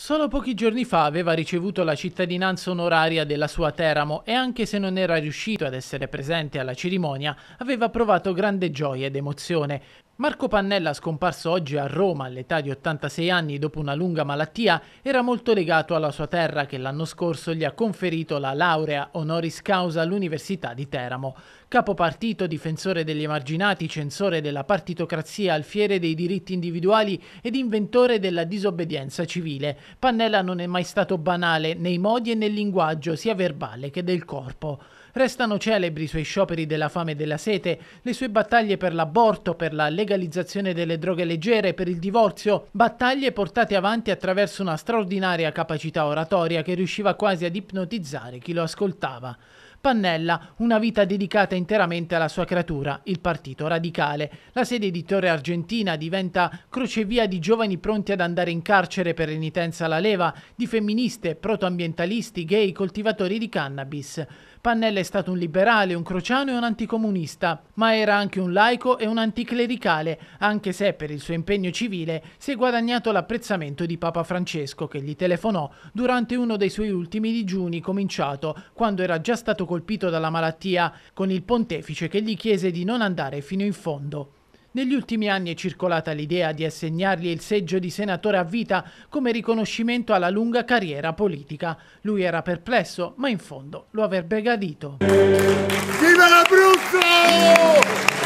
Solo pochi giorni fa aveva ricevuto la cittadinanza onoraria della sua Teramo e anche se non era riuscito ad essere presente alla cerimonia, aveva provato grande gioia ed emozione. Marco Pannella, scomparso oggi a Roma all'età di 86 anni dopo una lunga malattia, era molto legato alla sua terra che l'anno scorso gli ha conferito la laurea honoris causa all'Università di Teramo. Capo partito, difensore degli emarginati, censore della partitocrazia, alfiere dei diritti individuali ed inventore della disobbedienza civile, Pannella non è mai stato banale nei modi e nel linguaggio sia verbale che del corpo. Restano celebri i suoi scioperi della fame e della sete, le sue battaglie per l'aborto, per la legalizzazione delle droghe leggere, per il divorzio, battaglie portate avanti attraverso una straordinaria capacità oratoria che riusciva quasi ad ipnotizzare chi lo ascoltava. Pannella una vita dedicata interamente alla sua creatura, il Partito Radicale. La sede di Torre Argentina diventa crocevia di giovani pronti ad andare in carcere per renitenza alla leva, di femministe, protoambientalisti, gay, coltivatori di cannabis. Pannella è stato un liberale, un crociano e un anticomunista, ma era anche un laico e un anticlericale, anche se per il suo impegno civile si è guadagnato l'apprezzamento di Papa Francesco che gli telefonò durante uno dei suoi ultimi digiuni cominciato quando era già stato colpito dalla malattia con il pontefice che gli chiese di non andare fino in fondo. Negli ultimi anni è circolata l'idea di assegnargli il seggio di senatore a vita come riconoscimento alla lunga carriera politica. Lui era perplesso, ma in fondo lo avrebbe gradito. Viva l'Abruzzo!